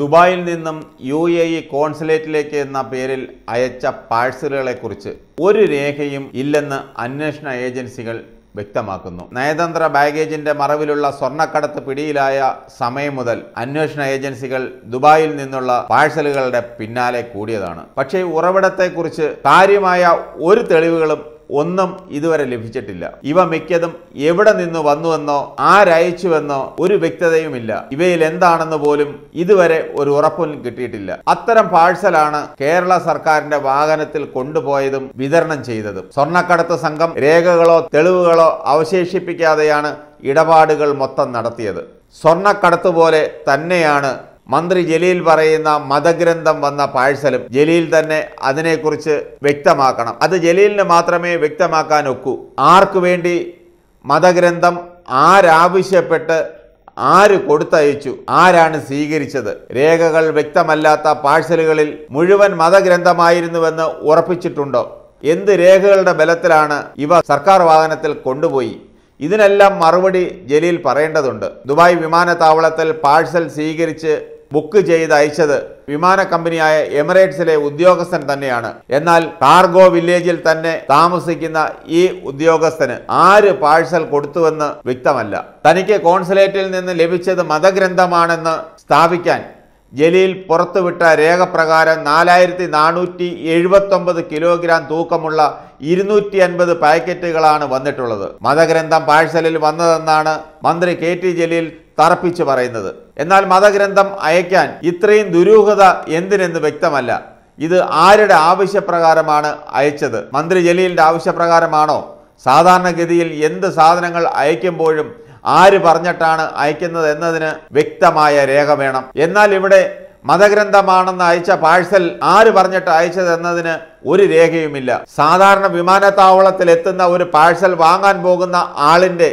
ദുബായിൽ നിന്നും U A E കോൺസുലേറ്റിലേക്ക് എന്ന പേരിൽ അയച്ച പാഴ്സലുകളെക്കുറിച്ച് ഒരു രേഖയും ഇല്ലെന്ന് അന്വേഷണ ഏജൻസികൾ വ്യക്തമാക്കുന്നു നയതന്ത്ര ബാഗേജിന്റെ മറവിലുള്ള സ്വർണ്ണക്കടത്ത് പിടിയിലായ സമയം മുതൽ അന്വേഷണ ഏജൻസികൾ ദുബായിൽ നിന്നുള്ള പാഴ്സലുകളുടെ പിന്നാലെ കൂടിയതാണ് പക്ഷേ ഉറവിടത്തെക്കുറിച്ച് കാര്യമായ ഒരു തെളിവുകളും ഒന്നും ഇതുവരെ ലഭിച്ചിട്ടില്ല ഇവ മിക്കതും എവിടെ നിന്ന് വന്നുവെന്നോ ആരയച്ചുവെന്നോ ഒരു വ്യക്തതയുമില്ല ഇവയിൽ എന്താണെന്ന് പോലും ഇതുവരെ ഒരു ഉറപ്പും കിട്ടിയിട്ടില്ല അത്തരം പാഴ്സലാണ് കേരള സർക്കാരിന്റെ വാഹനത്തിൽ കൊണ്ടുപോയതും വിതരണം ചെയ്തതും സ്വർണ്ണക്കടത്ത് സംഘം രേഖകളോ തെളിവുകളോ അവശേഷിപ്പിക്കാതെയാണ് ഇടപാടുകൾ മൊത്തം നടത്തിയത് സ്വർണ്ണക്കടത്ത് പോലെ തന്നെയാണ് മന്ത്രി ജലീൽ പറയുന്ന മതഗ്രന്ഥം വന്ന പാഴ്സലും ജലീൽ തന്നെ അതിനെക്കുറിച്ച് വ്യക്തമാക്കണം അത് ജലീലിന് മാത്രമേ വ്യക്തമാക്കാൻ ഒക്കൂ ആർക്കു വേണ്ടി മതഗ്രന്ഥം ആരാവശ്യപ്പെട്ട് ആര് കൊടുത്തയച്ചു ആരാണ് സ്വീകരിച്ചത് രേഖകൾ വ്യക്തമല്ലാത്ത പാഴ്സലുകളിൽ മുഴുവൻ മതഗ്രന്ഥമായിരുന്നുവെന്ന് ഉറപ്പിച്ചിട്ടുണ്ടോ എന്ത് രേഖകളുടെ ബലത്തിലാണ് ഇവ സർക്കാർ വാഹനത്തിൽ കൊണ്ടുപോയി ഇതിനെല്ലാം മറുപടി ജലീൽ പറയേണ്ടതുണ്ട് ദുബായ് വിമാനത്താവളത്തിൽ പാഴ്സൽ സ്വീകരിച്ച് ബുക്ക് ചെയ്ത് അയച്ചത് വിമാന കമ്പനിയായ എമിറേറ്റ്സിലെ ഉദ്യോഗസ്ഥൻ തന്നെയാണ് എന്നാൽ കാർഗോ വില്ലേജിൽ തന്നെ താമസിക്കുന്ന ഈ ഉദ്യോഗസ്ഥന് ആര് പാഴ്സൽ കൊടുത്തുവെന്ന് വ്യക്തമല്ല തനിക്ക് കോൺസുലേറ്റിൽ നിന്ന് ലഭിച്ചത് മതഗ്രന്ഥമാണെന്ന് സ്ഥാപിക്കാൻ ജലീൽ പുറത്തുവിട്ട രേഖ പ്രകാരം നാലായിരത്തി നാനൂറ്റി എഴുപത്തൊമ്പത് കിലോഗ്രാം തൂക്കമുള്ള ഇരുന്നൂറ്റി അൻപത് പാക്കറ്റുകളാണ് വന്നിട്ടുള്ളത് മതഗ്രന്ഥം പാഴ്സലിൽ വന്നതെന്നാണ് മന്ത്രി കെ ടി ജലീൽ തറപ്പിച്ചു പറയുന്നത് എന്നാൽ മതഗ്രന്ഥം അയക്കാൻ ഇത്രയും ദുരൂഹത എന്തിനെന്ന് വ്യക്തമല്ല ഇത് ആരുടെ ആവശ്യപ്രകാരമാണ് അയച്ചത് മന്ത്രി ജലീലിൻ്റെ ആവശ്യപ്രകാരമാണോ സാധാരണഗതിയിൽ എന്ത് സാധനങ്ങൾ അയക്കുമ്പോഴും ആര് പറഞ്ഞിട്ടാണ് അയക്കുന്നത് എന്നതിന് വ്യക്തമായ രേഖ വേണം എന്നാൽ ഇവിടെ മതഗ്രന്ഥമാണെന്ന് അയച്ച പാഴ്സൽ ആര് പറഞ്ഞിട്ട് അയച്ചത് എന്നതിന് ഒരു രേഖയുമില്ല സാധാരണ വിമാനത്താവളത്തിൽ എത്തുന്ന ഒരു പാഴ്സൽ വാങ്ങാൻ പോകുന്ന ആളിന്റെ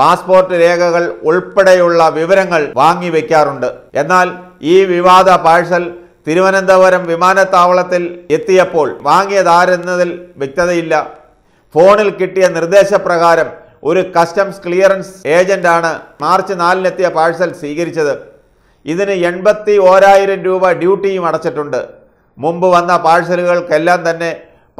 പാസ്പോർട്ട് രേഖകൾ ഉൾപ്പെടെയുള്ള വിവരങ്ങൾ വാങ്ങി വെക്കാറുണ്ട് എന്നാൽ ഈ വിവാദ പാഴ്സൽ തിരുവനന്തപുരം വിമാനത്താവളത്തിൽ എത്തിയപ്പോൾ വാങ്ങിയതാരെന്നതിൽ വ്യക്തതയില്ല ഫോണിൽ കിട്ടിയ നിർദ്ദേശപ്രകാരം ഒരു കസ്റ്റംസ് ക്ലിയറൻസ് ഏജന്റാണ് മാർച്ച് നാലിനെത്തിയ പാഴ്സൽ സ്വീകരിച്ചത് ഇതിന് എൺപത്തി ഓരായിരം രൂപ ഡ്യൂട്ടിയും അടച്ചിട്ടുണ്ട് മുമ്പ് വന്ന പാഴ്സലുകൾക്കെല്ലാം തന്നെ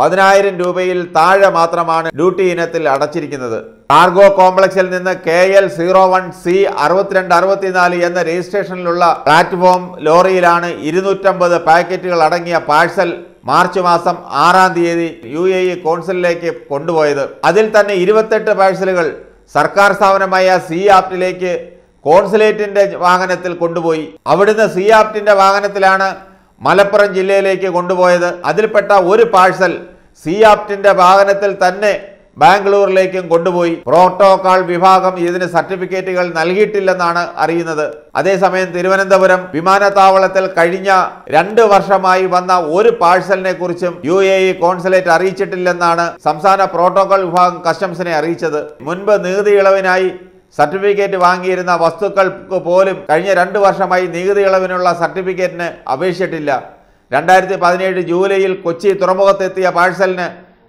പതിനായിരം രൂപയിൽ താഴെ മാത്രമാണ് ഡ്യൂട്ടി ഇനത്തിൽ അടച്ചിരിക്കുന്നത് കാർഗോ കോംപ്ലക്സിൽ നിന്ന് K L zero one C അറുപത്തിരണ്ട് അറുപത്തിനാല് എന്ന രജിസ്ട്രേഷനിലുള്ള പ്ലാറ്റ്ഫോം ലോറിയിലാണ് ഇരുന്നൂറ്റമ്പത് പാക്കറ്റുകൾ അടങ്ങിയ പാഴ്സൽ മാർച്ച് മാസം ആറാം തീയതി യു എ ഇ കോൺസിലേക്ക് കൊണ്ടുപോയത് അതിൽ തന്നെ ഇരുപത്തെട്ട് പാഴ്സലുകൾ സർക്കാർ സ്ഥാപനമായ സി ആപ്റ്റിലേക്ക് കോൺസുലേറ്റിന്റെ വാഹനത്തിൽ കൊണ്ടുപോയി അവിടുന്ന് സി ആപ്റ്റിന്റെ വാഹനത്തിലാണ് മലപ്പുറം ജില്ലയിലേക്ക് കൊണ്ടുപോയത് അതിൽപ്പെട്ട ഒരു പാഴ്സൽ സിയാപ്റ്റിന്റെ വാഹനത്തിൽ തന്നെ ബാംഗ്ലൂരിലേക്കും കൊണ്ടുപോയി പ്രോട്ടോകോൾ വിഭാഗം ഇതിന് സർട്ടിഫിക്കറ്റുകൾ നൽകിയിട്ടില്ലെന്നാണ് അറിയുന്നത് അതേസമയം തിരുവനന്തപുരം വിമാനത്താവളത്തിൽ കഴിഞ്ഞ രണ്ട് വർഷമായി വന്ന ഒരു പാഴ്സലിനെ കുറിച്ചും യു എ ഇ കോൺസുലേറ്റ് അറിയിച്ചിട്ടില്ലെന്നാണ് സംസ്ഥാന പ്രോട്ടോകോൾ വിഭാഗം കസ്റ്റംസിനെ അറിയിച്ചത് മുൻപ് നികുതി ഇളവിനായി സർട്ടിഫിക്കറ്റ് വാങ്ങിയിരുന്ന വസ്തുക്കൾക്ക് പോലും കഴിഞ്ഞ രണ്ട് വർഷമായി നികുതി ഇളവിനുള്ള സർട്ടിഫിക്കറ്റിന് അപേക്ഷിച്ചിട്ടില്ല രണ്ടായിരത്തി പതിനേഴ് ജൂലൈയിൽ കൊച്ചി തുറമുഖത്തെത്തിയ പാഴ്സലിന്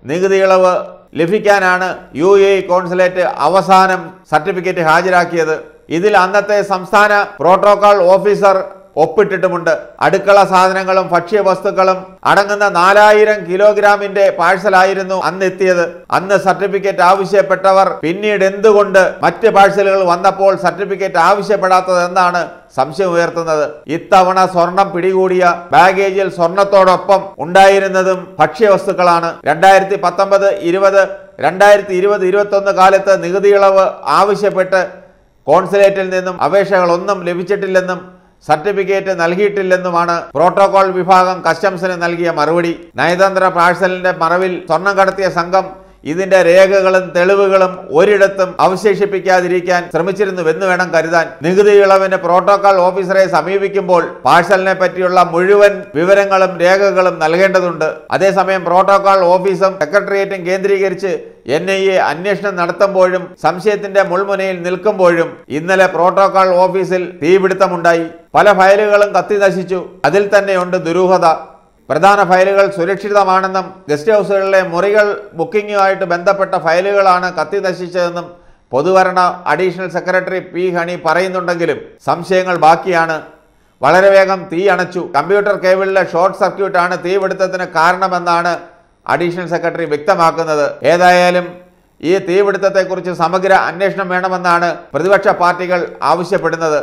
നികുതി ഇളവ് ലഭിക്കാനാണ് യു എ കോൺസുലേറ്റ് അവസാനം സർട്ടിഫിക്കറ്റ് ഹാജരാക്കിയത് ഇതിൽ അന്നത്തെ സംസ്ഥാന പ്രോട്ടോകോൾ ഓഫീസർ ഒപ്പിട്ടിട്ടുമുണ്ട് അടുക്കള സാധനങ്ങളും ഭക്ഷ്യവസ്തുക്കളും അടങ്ങുന്ന നാലായിരം കിലോഗ്രാമിന്റെ പാഴ്സലായിരുന്നു എത്തിയത് അന്ന് സർട്ടിഫിക്കറ്റ് ആവശ്യപ്പെട്ടവർ പിന്നീട് എന്തുകൊണ്ട് മറ്റ് പാഴ്സലുകൾ വന്നപ്പോൾ സർട്ടിഫിക്കറ്റ് ആവശ്യപ്പെടാത്തത് എന്നാണ് സംശയം ഉയർത്തുന്നത് ഇത്തവണ സ്വർണം പിടികൂടിയ ബാഗേജിൽ സ്വർണത്തോടൊപ്പം ഉണ്ടായിരുന്നതും ഭക്ഷ്യവസ്തുക്കളാണ് രണ്ടായിരത്തി പത്തൊമ്പത് ഇരുപത് രണ്ടായിരത്തി ഇരുപത് ഇരുപത്തൊന്ന് കാലത്ത് നികുതി ഇളവ് ആവശ്യപ്പെട്ട് കോൺസുലേറ്റിൽ നിന്നും അപേക്ഷകളൊന്നും ലഭിച്ചിട്ടില്ലെന്നും സർട്ടിഫിക്കറ്റ് നൽകിയിട്ടില്ലെന്നുമാണ് പ്രോട്ടോകോൾ വിഭാഗം കസ്റ്റംസിന് നൽകിയ മറുപടി നയതന്ത്ര പാഴ്സലിന്റെ മറവിൽ സ്വർണം കടത്തിയ സംഘം ഇതിന്റെ രേഖകളും തെളിവുകളും ഒരിടത്തും അവശേഷിപ്പിക്കാതിരിക്കാൻ ശ്രമിച്ചിരുന്നുവെന്ന് വേണം കരുതാൻ നികുതി ഇളവിന്റെ പ്രോട്ടോകോൾ ഓഫീസറെ സമീപിക്കുമ്പോൾ പാഴ്സലിനെ പറ്റിയുള്ള മുഴുവൻ വിവരങ്ങളും രേഖകളും നൽകേണ്ടതുണ്ട് അതേസമയം പ്രോട്ടോകോൾ ഓഫീസും സെക്രട്ടേറിയറ്റും കേന്ദ്രീകരിച്ച് എൻ ഐ എ അന്വേഷണം നടത്തുമ്പോഴും സംശയത്തിന്റെ മുൾമുനയിൽ നിൽക്കുമ്പോഴും ഇന്നലെ പ്രോട്ടോകോൾ ഓഫീസിൽ തീപിടുത്തമുണ്ടായി പല ഫയലുകളും കത്തി നശിച്ചു അതിൽ തന്നെയുണ്ട് ദുരൂഹത പ്രധാന ഫയലുകൾ സുരക്ഷിതമാണെന്നും ഗസ്റ്റ് ഹൗസുകളിലെ മുറികൾ ബുക്കിങ്ങുമായിട്ട് ബന്ധപ്പെട്ട ഫയലുകളാണ് കത്തി നശിച്ചതെന്നും പൊതുവരണ അഡീഷണൽ സെക്രട്ടറി പി ഹണി പറയുന്നുണ്ടെങ്കിലും സംശയങ്ങൾ ബാക്കിയാണ് വളരെ വേഗം തീ അണച്ചു കമ്പ്യൂട്ടർ കേബിളിലെ ഷോർട്ട് സർക്യൂട്ടാണ് തീപിടുത്തത്തിന് കാരണമെന്നാണ് അഡീഷണൽ സെക്രട്ടറി വ്യക്തമാക്കുന്നത് ഏതായാലും ഈ തീപിടുത്തത്തെക്കുറിച്ച് സമഗ്ര അന്വേഷണം വേണമെന്നാണ് പ്രതിപക്ഷ പാർട്ടികൾ ആവശ്യപ്പെടുന്നത്